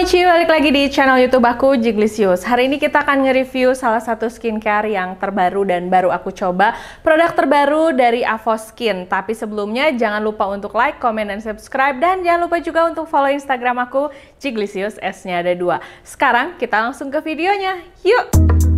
Michi, balik lagi di channel YouTube aku Jiglisius. Hari ini kita akan nge-review salah satu skincare yang terbaru dan baru aku coba, produk terbaru dari Avoskin. Tapi sebelumnya jangan lupa untuk like, comment, dan subscribe dan jangan lupa juga untuk follow Instagram aku Jiglisius S-nya ada dua. Sekarang kita langsung ke videonya. Yuk.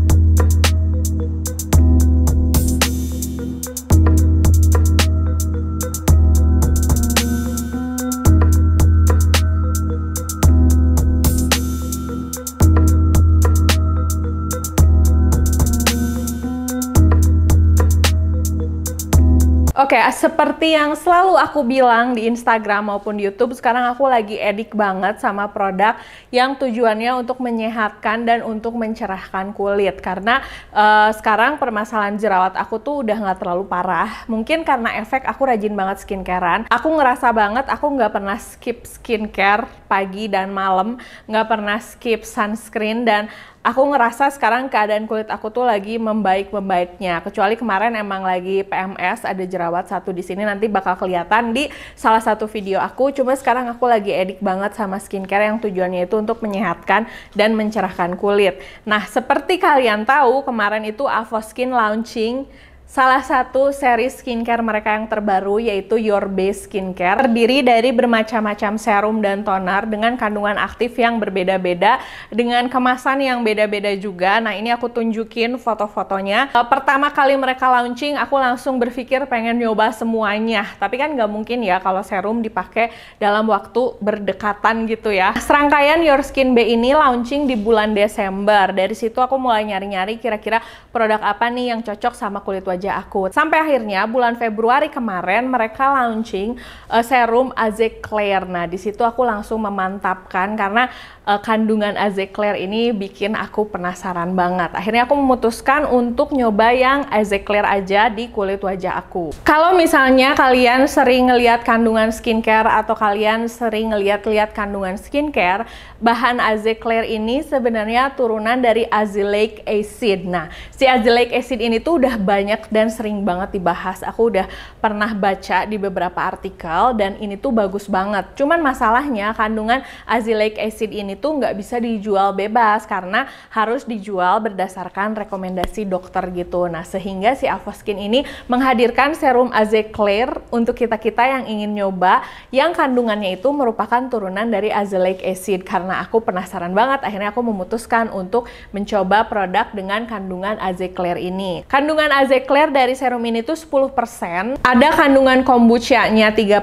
Oke, okay, seperti yang selalu aku bilang di Instagram maupun di YouTube, sekarang aku lagi edik banget sama produk yang tujuannya untuk menyehatkan dan untuk mencerahkan kulit. Karena uh, sekarang permasalahan jerawat aku tuh udah nggak terlalu parah. Mungkin karena efek aku rajin banget skincarean. Aku ngerasa banget aku nggak pernah skip skincare pagi dan malam, nggak pernah skip sunscreen dan aku ngerasa sekarang keadaan kulit aku tuh lagi membaik-membaiknya. Kecuali kemarin emang lagi PMS, ada jerawat satu di sini nanti bakal kelihatan di salah satu video aku. Cuma sekarang aku lagi edik banget sama skincare yang tujuannya itu untuk menyehatkan dan mencerahkan kulit. Nah, seperti kalian tahu, kemarin itu Avoskin launching salah satu seri skincare mereka yang terbaru yaitu Your Base Skincare terdiri dari bermacam-macam serum dan toner dengan kandungan aktif yang berbeda-beda dengan kemasan yang beda-beda juga nah ini aku tunjukin foto-fotonya eh, pertama kali mereka launching aku langsung berpikir pengen nyoba semuanya tapi kan nggak mungkin ya kalau serum dipakai dalam waktu berdekatan gitu ya nah, serangkaian Your Skin B ini launching di bulan Desember dari situ aku mulai nyari-nyari kira-kira produk apa nih yang cocok sama kulit wajah aku. Sampai akhirnya bulan Februari kemarin mereka launching uh, serum Azeclair. Nah, di situ aku langsung memantapkan karena uh, kandungan Azeclair ini bikin aku penasaran banget. Akhirnya aku memutuskan untuk nyoba yang Azeclair aja di kulit wajah aku. Kalau misalnya kalian sering ngelihat kandungan skincare atau kalian sering ngelihat-lihat kandungan skincare, bahan Azeclair ini sebenarnya turunan dari azelaic acid. Nah, si azelaic acid ini tuh udah banyak banyak dan sering banget dibahas. Aku udah pernah baca di beberapa artikel dan ini tuh bagus banget. Cuman masalahnya kandungan azelaic acid ini tuh nggak bisa dijual bebas karena harus dijual berdasarkan rekomendasi dokter gitu. Nah sehingga si Avoskin ini menghadirkan serum Aze untuk kita-kita yang ingin nyoba yang kandungannya itu merupakan turunan dari azelaic acid karena aku penasaran banget akhirnya aku memutuskan untuk mencoba produk dengan kandungan Aze ini. Kandungan Aze clear dari serum ini tuh 10%, ada kandungan kombuchanya 3%,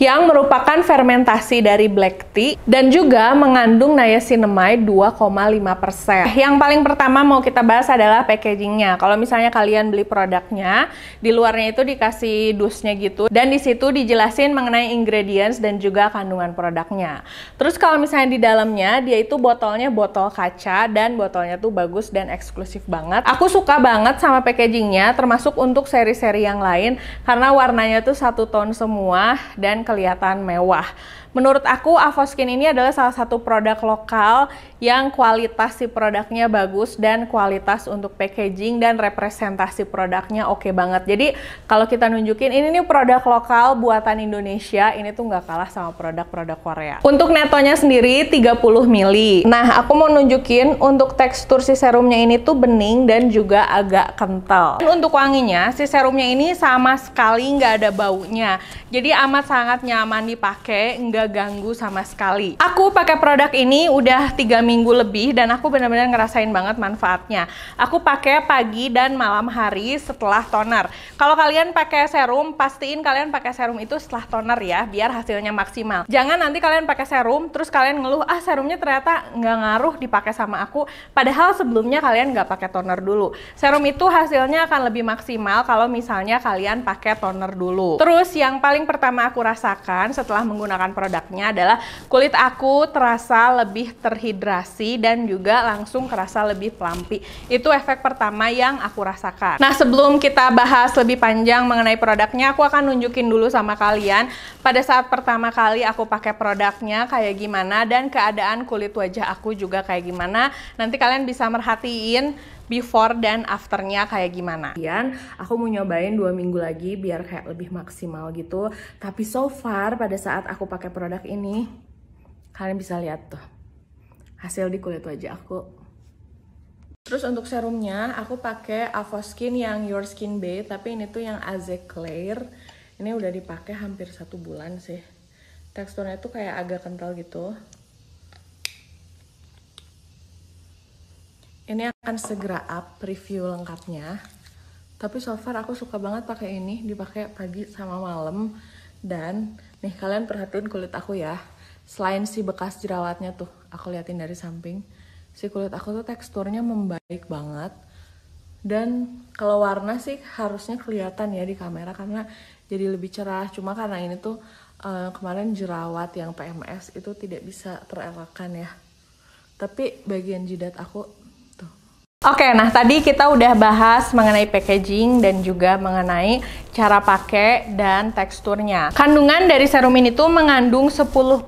yang merupakan fermentasi dari black tea dan juga mengandung niacinamide 2,5%. Yang paling pertama mau kita bahas adalah packagingnya. Kalau misalnya kalian beli produknya, di luarnya itu dikasih dusnya gitu dan di situ dijelasin mengenai ingredients dan juga kandungan produknya. Terus kalau misalnya di dalamnya dia itu botolnya botol kaca dan botolnya tuh bagus dan eksklusif banget. Aku suka banget sama packagingnya termasuk untuk seri-seri yang lain karena warnanya tuh satu tone semua dan kelihatan mewah menurut aku Avoskin ini adalah salah satu produk lokal yang kualitas si produknya bagus dan kualitas untuk packaging dan representasi produknya oke okay banget. Jadi kalau kita nunjukin ini nih produk lokal buatan Indonesia, ini tuh nggak kalah sama produk-produk Korea. Untuk netonya sendiri 30 mili. Nah, aku mau nunjukin untuk tekstur si serumnya ini tuh bening dan juga agak kental. Dan untuk wanginya, si serumnya ini sama sekali nggak ada baunya. Jadi amat sangat nyaman dipakai, nggak nggak ganggu sama sekali. Aku pakai produk ini udah tiga minggu lebih dan aku benar-benar ngerasain banget manfaatnya. Aku pakai pagi dan malam hari setelah toner. Kalau kalian pakai serum, pastiin kalian pakai serum itu setelah toner ya, biar hasilnya maksimal. Jangan nanti kalian pakai serum, terus kalian ngeluh, ah serumnya ternyata nggak ngaruh dipakai sama aku. Padahal sebelumnya kalian nggak pakai toner dulu. Serum itu hasilnya akan lebih maksimal kalau misalnya kalian pakai toner dulu. Terus yang paling pertama aku rasakan setelah menggunakan produk produknya adalah kulit aku terasa lebih terhidrasi dan juga langsung kerasa lebih pelampi. Itu efek pertama yang aku rasakan. Nah sebelum kita bahas lebih panjang mengenai produknya, aku akan nunjukin dulu sama kalian pada saat pertama kali aku pakai produknya kayak gimana dan keadaan kulit wajah aku juga kayak gimana. Nanti kalian bisa merhatiin before dan afternya kayak gimana. Kemudian aku mau nyobain dua minggu lagi biar kayak lebih maksimal gitu. Tapi so far pada saat aku pakai produk ini, kalian bisa lihat tuh hasil di kulit wajah aku Terus untuk serumnya, aku pakai Avoskin yang Your Skin Bay, tapi ini tuh yang Aze Ini udah dipakai hampir satu bulan sih. Teksturnya tuh kayak agak kental gitu. Ini akan segera up review lengkapnya. Tapi so far aku suka banget pakai ini, dipakai pagi sama malam. Dan nih kalian perhatiin kulit aku ya. Selain si bekas jerawatnya tuh, aku liatin dari samping. Si kulit aku tuh teksturnya membaik banget. Dan kalau warna sih harusnya kelihatan ya di kamera karena jadi lebih cerah. Cuma karena ini tuh uh, kemarin jerawat yang PMS itu tidak bisa terelakkan ya. Tapi bagian jidat aku Oke, nah tadi kita udah bahas mengenai packaging dan juga mengenai cara pakai dan teksturnya. Kandungan dari serum ini tuh mengandung 10%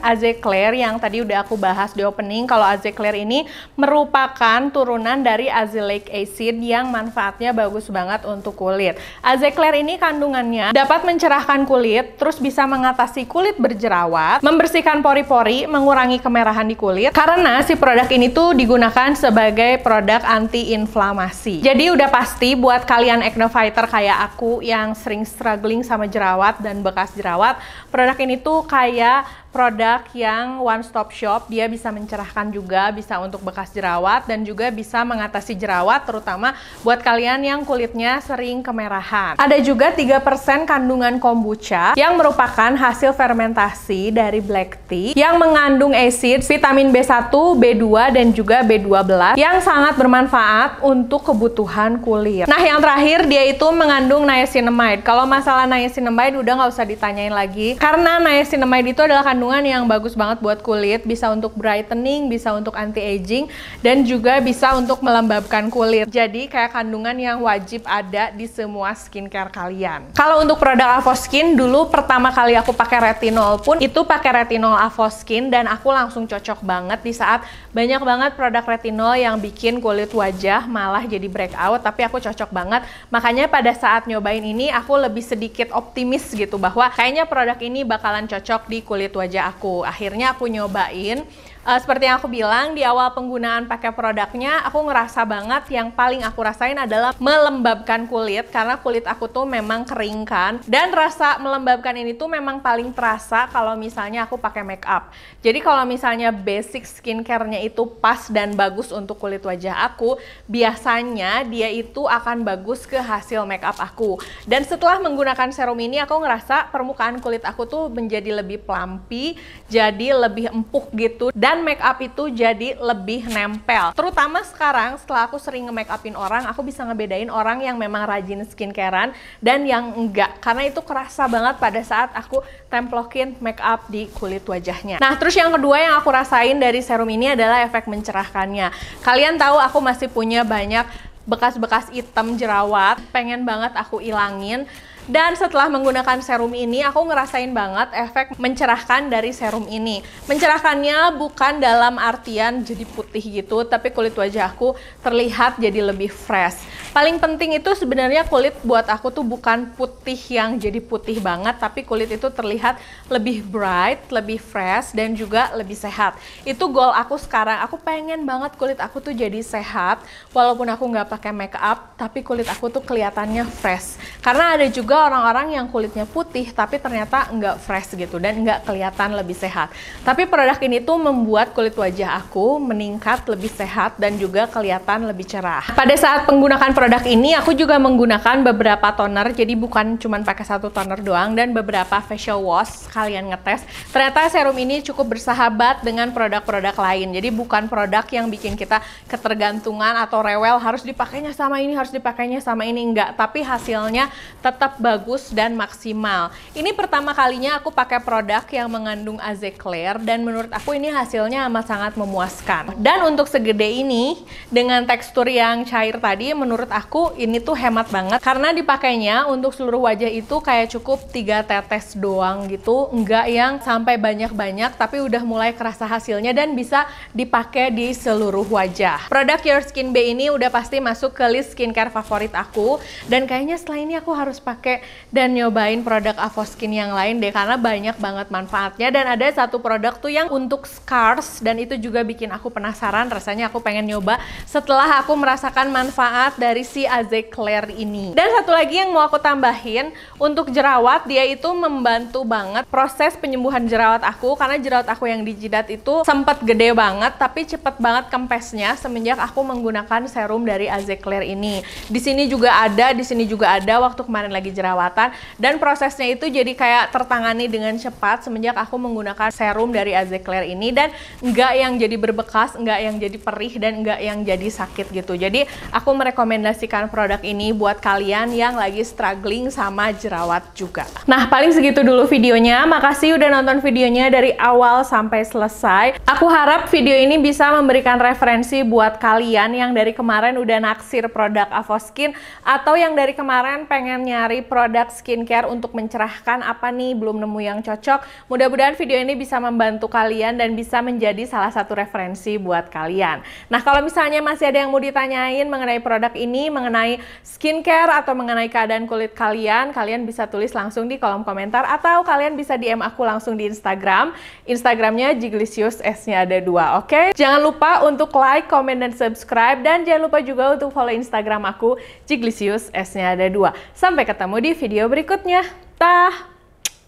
azeclair yang tadi udah aku bahas di opening. Kalau azeclair ini merupakan turunan dari azelaic acid yang manfaatnya bagus banget untuk kulit. Azeclair ini kandungannya dapat mencerahkan kulit, terus bisa mengatasi kulit berjerawat, membersihkan pori-pori, mengurangi kemerahan di kulit. Karena si produk ini tuh digunakan sebagai produk produk anti-inflamasi. Jadi udah pasti buat kalian acne fighter kayak aku yang sering struggling sama jerawat dan bekas jerawat, produk ini tuh kayak produk yang one stop shop, dia bisa mencerahkan juga, bisa untuk bekas jerawat dan juga bisa mengatasi jerawat terutama buat kalian yang kulitnya sering kemerahan. Ada juga 3% kandungan kombucha yang merupakan hasil fermentasi dari black tea yang mengandung acid, vitamin B1, B2 dan juga B12 yang sangat bermanfaat untuk kebutuhan kulit. Nah, yang terakhir dia itu mengandung niacinamide. Kalau masalah niacinamide udah nggak usah ditanyain lagi karena niacinamide itu adalah kandungan kandungan yang bagus banget buat kulit, bisa untuk brightening, bisa untuk anti aging dan juga bisa untuk melembabkan kulit. Jadi kayak kandungan yang wajib ada di semua skincare kalian. Kalau untuk produk Avoskin dulu pertama kali aku pakai retinol pun itu pakai retinol Avoskin dan aku langsung cocok banget di saat banyak banget produk retinol yang bikin kulit wajah malah jadi breakout tapi aku cocok banget. Makanya pada saat nyobain ini aku lebih sedikit optimis gitu bahwa kayaknya produk ini bakalan cocok di kulit wajah aku. Akhirnya aku nyobain uh, seperti yang aku bilang di awal penggunaan pakai produknya, aku ngerasa banget yang paling aku rasain adalah melembabkan kulit karena kulit aku tuh memang kering kan. Dan rasa melembabkan ini tuh memang paling terasa kalau misalnya aku pakai make up. Jadi kalau misalnya basic skincarenya itu pas dan bagus untuk kulit wajah aku, biasanya dia itu akan bagus ke hasil make up aku. Dan setelah menggunakan serum ini aku ngerasa permukaan kulit aku tuh menjadi lebih plumpy, jadi lebih empuk gitu dan dan make up itu jadi lebih nempel. Terutama sekarang setelah aku sering nge-make upin orang, aku bisa ngebedain orang yang memang rajin skincarean dan yang enggak. Karena itu kerasa banget pada saat aku templokin make up di kulit wajahnya. Nah, terus yang kedua yang aku rasain dari serum ini adalah efek mencerahkannya. Kalian tahu aku masih punya banyak bekas-bekas item jerawat, pengen banget aku ilangin dan setelah menggunakan serum ini, aku ngerasain banget efek mencerahkan dari serum ini. Mencerahkannya bukan dalam artian jadi putih gitu, tapi kulit wajahku terlihat jadi lebih fresh. Paling penting itu sebenarnya kulit buat aku tuh bukan putih yang jadi putih banget, tapi kulit itu terlihat lebih bright, lebih fresh, dan juga lebih sehat. Itu goal aku sekarang. Aku pengen banget kulit aku tuh jadi sehat, walaupun aku nggak pakai makeup, tapi kulit aku tuh kelihatannya fresh. Karena ada juga juga orang-orang yang kulitnya putih tapi ternyata nggak fresh gitu dan nggak kelihatan lebih sehat. Tapi produk ini tuh membuat kulit wajah aku meningkat lebih sehat dan juga kelihatan lebih cerah. Pada saat penggunaan produk ini aku juga menggunakan beberapa toner jadi bukan cuma pakai satu toner doang dan beberapa facial wash kalian ngetes. Ternyata serum ini cukup bersahabat dengan produk-produk lain. Jadi bukan produk yang bikin kita ketergantungan atau rewel harus dipakainya sama ini, harus dipakainya sama ini enggak, tapi hasilnya tetap bagus dan maksimal. Ini pertama kalinya aku pakai produk yang mengandung Azeclair dan menurut aku ini hasilnya amat sangat memuaskan. Dan untuk segede ini dengan tekstur yang cair tadi menurut aku ini tuh hemat banget karena dipakainya untuk seluruh wajah itu kayak cukup 3 tetes doang gitu, enggak yang sampai banyak-banyak tapi udah mulai kerasa hasilnya dan bisa dipakai di seluruh wajah. Produk Your Skin Bay ini udah pasti masuk ke list skincare favorit aku dan kayaknya setelah ini aku harus pakai dan nyobain produk Avoskin yang lain deh karena banyak banget manfaatnya dan ada satu produk tuh yang untuk scars dan itu juga bikin aku penasaran rasanya aku pengen nyoba setelah aku merasakan manfaat dari si Aze Claire ini. Dan satu lagi yang mau aku tambahin untuk jerawat dia itu membantu banget proses penyembuhan jerawat aku karena jerawat aku yang di jidat itu sempat gede banget tapi cepet banget kempesnya semenjak aku menggunakan serum dari Aze Claire ini. Di sini juga ada, di sini juga ada waktu kemarin lagi jerawat jerawatan dan prosesnya itu jadi kayak tertangani dengan cepat semenjak aku menggunakan serum dari Azeclair ini dan nggak yang jadi berbekas, nggak yang jadi perih dan nggak yang jadi sakit gitu. Jadi aku merekomendasikan produk ini buat kalian yang lagi struggling sama jerawat juga. Nah paling segitu dulu videonya. Makasih udah nonton videonya dari awal sampai selesai. Aku harap video ini bisa memberikan referensi buat kalian yang dari kemarin udah naksir produk Avoskin atau yang dari kemarin pengen nyari produk produk skincare untuk mencerahkan apa nih belum nemu yang cocok. Mudah-mudahan video ini bisa membantu kalian dan bisa menjadi salah satu referensi buat kalian. Nah, kalau misalnya masih ada yang mau ditanyain mengenai produk ini, mengenai skincare atau mengenai keadaan kulit kalian, kalian bisa tulis langsung di kolom komentar atau kalian bisa DM aku langsung di Instagram. Instagramnya Jiglicious S-nya ada dua, oke? Okay? Jangan lupa untuk like, comment, dan subscribe dan jangan lupa juga untuk follow Instagram aku Jiglicious S-nya ada dua. Sampai ketemu di video berikutnya. Tah!